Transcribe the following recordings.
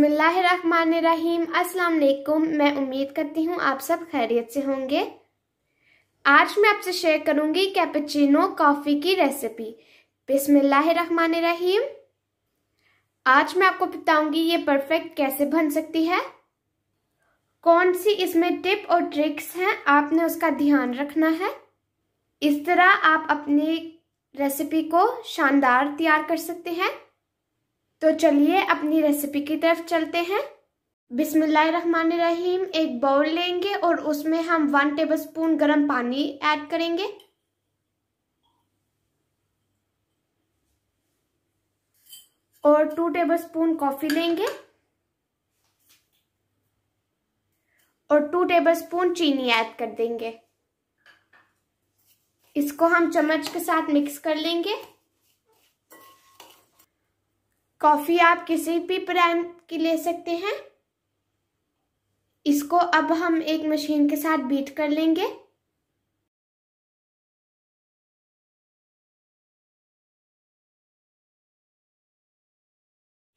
बिसमीम अस्सलाम मैं उम्मीद करती हूँ आप सब खैरियत से होंगे आज मैं आपसे शेयर करूँगी कैपेचिनो कॉफ़ी की रेसिपी बिसमीम आज मैं आपको बताऊँगी ये परफेक्ट कैसे बन सकती है कौन सी इसमें टिप और ट्रिक्स हैं आपने उसका ध्यान रखना है इस तरह आप अपनी रेसिपी को शानदार तैयार कर सकते हैं तो चलिए अपनी रेसिपी की तरफ चलते हैं बिसमीम एक बाउल लेंगे और उसमें हम वन टेबलस्पून गर्म पानी ऐड करेंगे और टू टेबलस्पून कॉफ़ी लेंगे और टू टेबलस्पून चीनी ऐड कर देंगे इसको हम चम्मच के साथ मिक्स कर लेंगे कॉफ़ी आप किसी भी ब्रांड की ले सकते हैं इसको अब हम एक मशीन के साथ बीट कर लेंगे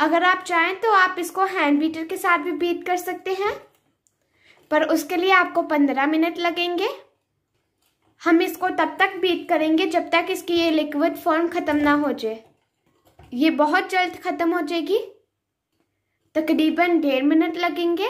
अगर आप चाहें तो आप इसको हैंड बीटर के साथ भी बीट कर सकते हैं पर उसके लिए आपको पंद्रह मिनट लगेंगे हम इसको तब तक बीट करेंगे जब तक इसकी ये लिक्विड फॉर्म ख़त्म ना हो जाए ये बहुत जल्द ख़त्म हो जाएगी तकरीबन डेढ़ मिनट लगेंगे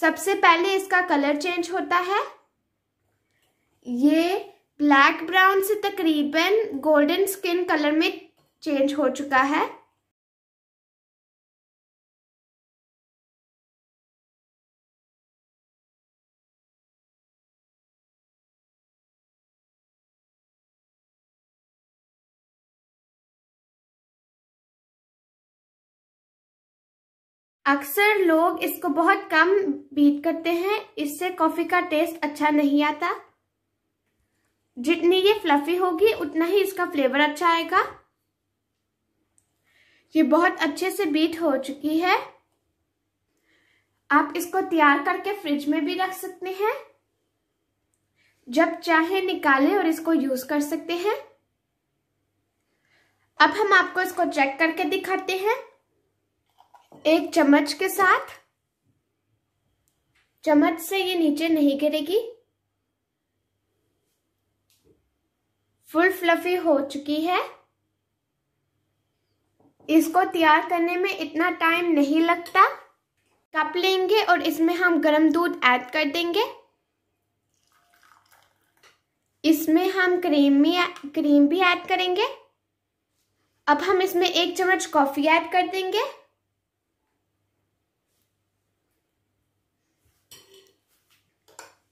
सबसे पहले इसका कलर चेंज होता है ये ब्लैक ब्राउन से तकरीबन गोल्डन स्किन कलर में चेंज हो चुका है अक्सर लोग इसको बहुत कम बीट करते हैं इससे कॉफ़ी का टेस्ट अच्छा नहीं आता जितनी ये फ्लफी होगी उतना ही इसका फ्लेवर अच्छा आएगा ये बहुत अच्छे से बीट हो चुकी है आप इसको तैयार करके फ्रिज में भी रख सकते हैं जब चाहे निकालें और इसको यूज कर सकते हैं अब हम आपको इसको चेक करके दिखाते हैं एक चम्मच के साथ चम्मच से ये नीचे नहीं गिरेगी फुल फ्लफी हो चुकी है इसको तैयार करने में इतना टाइम नहीं लगता कप लेंगे और इसमें हम गरम दूध ऐड कर देंगे इसमें हम क्रीम भी क्रीम भी ऐड करेंगे अब हम इसमें एक चम्मच कॉफ़ी ऐड कर देंगे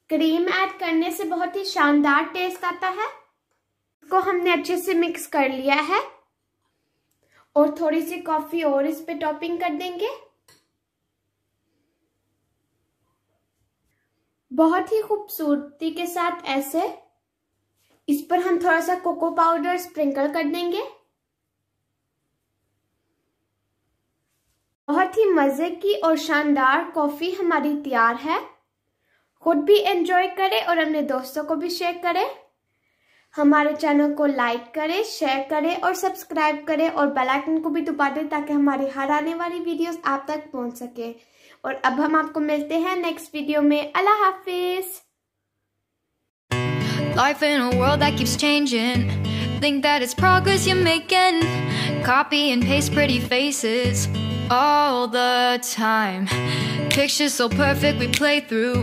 क्रीम ऐड करने से बहुत ही शानदार टेस्ट आता है को हमने अच्छे से मिक्स कर लिया है और थोड़ी सी कॉफी और इस पे टॉपिंग कर देंगे बहुत ही खूबसूरती के साथ ऐसे इस पर हम थोड़ा सा कोको पाउडर स्प्रिंकल कर देंगे बहुत ही मज़े की और शानदार कॉफ़ी हमारी तैयार है खुद भी एंजॉय करें और अपने दोस्तों को भी शेयर करें हमारे चैनल को लाइक करें शेयर करें और सब्सक्राइब करें और बेल आइकन को भी दबा दें ताकि हमारी हर आने वाली वीडियोस आप तक पहुंच सके और अब हम आपको मिलते हैं नेक्स्ट वीडियो में अल्लाह हाफिज Life in a world that keeps changing Think that it's progress you're making Copy and paste pretty faces All the time Pictures so perfect we play through